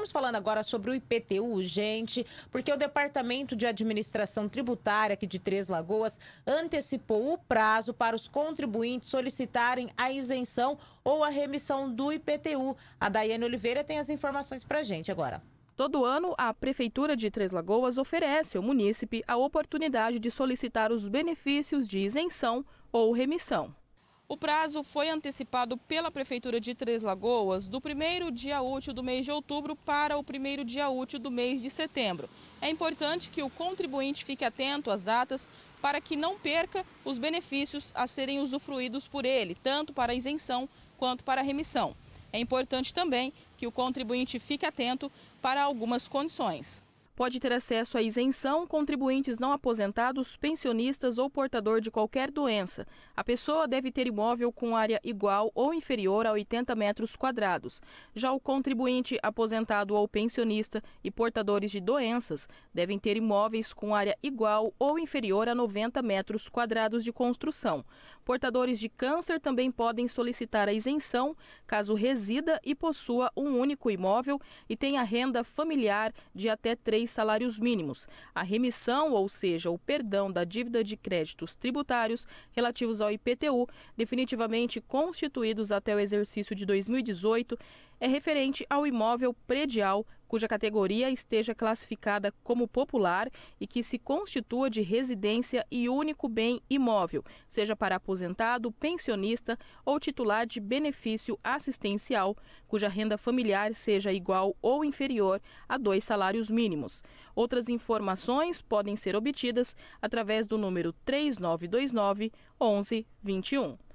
Vamos falando agora sobre o IPTU, gente, porque o Departamento de Administração Tributária aqui de Três Lagoas antecipou o prazo para os contribuintes solicitarem a isenção ou a remissão do IPTU. A Daiane Oliveira tem as informações para gente agora. Todo ano, a Prefeitura de Três Lagoas oferece ao munícipe a oportunidade de solicitar os benefícios de isenção ou remissão. O prazo foi antecipado pela Prefeitura de Três Lagoas do primeiro dia útil do mês de outubro para o primeiro dia útil do mês de setembro. É importante que o contribuinte fique atento às datas para que não perca os benefícios a serem usufruídos por ele, tanto para a isenção quanto para a remissão. É importante também que o contribuinte fique atento para algumas condições pode ter acesso à isenção contribuintes não aposentados, pensionistas ou portador de qualquer doença. A pessoa deve ter imóvel com área igual ou inferior a 80 metros quadrados. Já o contribuinte aposentado ou pensionista e portadores de doenças devem ter imóveis com área igual ou inferior a 90 metros quadrados de construção. Portadores de câncer também podem solicitar a isenção caso resida e possua um único imóvel e tenha renda familiar de até 3 salários mínimos, a remissão, ou seja, o perdão da dívida de créditos tributários relativos ao IPTU, definitivamente constituídos até o exercício de 2018 é referente ao imóvel predial cuja categoria esteja classificada como popular e que se constitua de residência e único bem imóvel, seja para aposentado, pensionista ou titular de benefício assistencial, cuja renda familiar seja igual ou inferior a dois salários mínimos. Outras informações podem ser obtidas através do número 3929 1121.